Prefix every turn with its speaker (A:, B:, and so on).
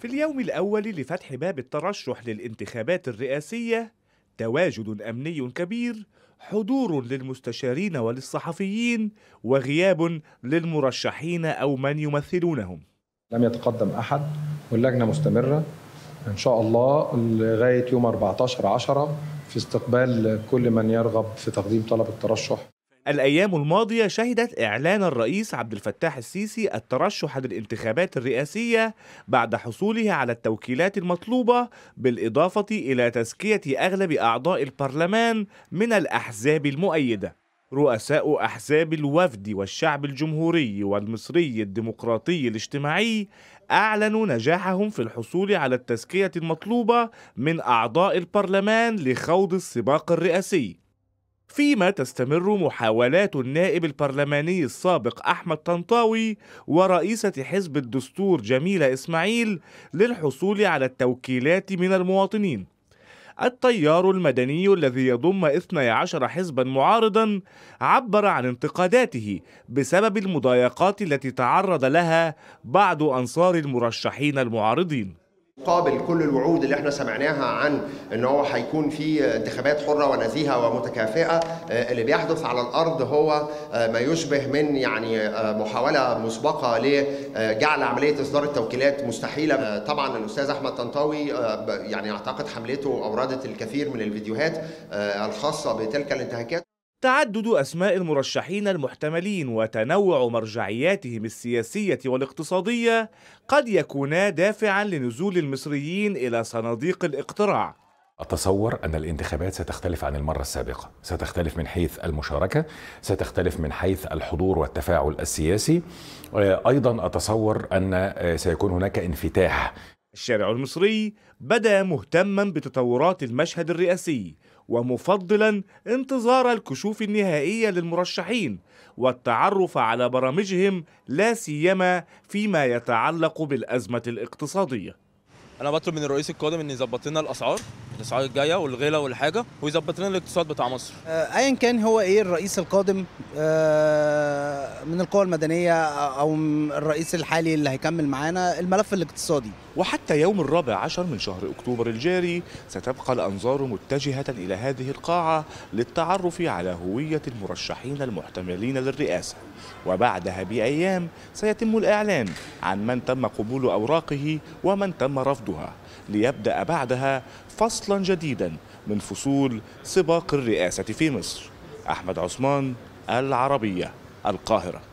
A: في اليوم الأول لفتح باب الترشح للانتخابات الرئاسية تواجد أمني كبير حضور للمستشارين وللصحفيين وغياب للمرشحين أو من يمثلونهم لم يتقدم أحد
B: واللجنة مستمرة إن شاء الله لغاية يوم 14 عشرة في استقبال كل من يرغب في تقديم طلب الترشح
A: الأيام الماضية شهدت إعلان الرئيس عبد الفتاح السيسي الترشح للانتخابات الرئاسية بعد حصوله على التوكيلات المطلوبة بالإضافة إلى تزكية أغلب أعضاء البرلمان من الأحزاب المؤيدة رؤساء أحزاب الوفد والشعب الجمهوري والمصري الديمقراطي الاجتماعي أعلنوا نجاحهم في الحصول على التزكية المطلوبة من أعضاء البرلمان لخوض السباق الرئاسي فيما تستمر محاولات النائب البرلماني السابق أحمد طنطاوي ورئيسة حزب الدستور جميلة إسماعيل للحصول على التوكيلات من المواطنين التيار المدني الذي يضم 12 حزبا معارضا عبر عن انتقاداته بسبب المضايقات التي تعرض لها بعض أنصار المرشحين
B: المعارضين مقابل كل الوعود اللي احنا سمعناها عن ان هو هيكون في انتخابات حره ونزيهه ومتكافئه آه، اللي بيحدث على الارض هو آه، ما يشبه من يعني آه، محاوله مسبقه لجعل عمليه اصدار التوكيلات مستحيله طبعا الاستاذ احمد طنطاوي يعني اعتقد حملته اوردت الكثير من الفيديوهات الخاصه بتلك الانتهاكات تعدد أسماء المرشحين المحتملين
A: وتنوع مرجعياتهم السياسية والاقتصادية قد يكونا دافعا لنزول المصريين إلى صناديق الاقتراع أتصور أن الانتخابات ستختلف عن المرة السابقة ستختلف من حيث المشاركة ستختلف من حيث الحضور والتفاعل السياسي آه، أيضا أتصور أن آه، سيكون هناك انفتاح الشارع المصري بدا مهتما بتطورات المشهد الرئاسي ومفضلا انتظار الكشوف النهائيه للمرشحين والتعرف على برامجهم لا سيما فيما يتعلق بالازمه الاقتصاديه انا بطلب من الرئيس القادم ان يظبط لنا الاسعار الاسعار الجايه والغلا والحاجه ويظبط لنا الاقتصاد بتاع مصر
B: آه، ايا كان هو ايه الرئيس القادم آه، من القوى المدنيه او الرئيس الحالي اللي هيكمل معانا الملف الاقتصادي
A: وحتى يوم الرابع عشر من شهر اكتوبر الجاري ستبقى الانظار متجهه الى هذه القاعه للتعرف على هويه المرشحين المحتملين للرئاسه وبعدها بايام سيتم الاعلان عن من تم قبول اوراقه ومن تم رفضها ليبدا بعدها فصلا جديدا من فصول سباق الرئاسه في مصر احمد عثمان العربيه القاهره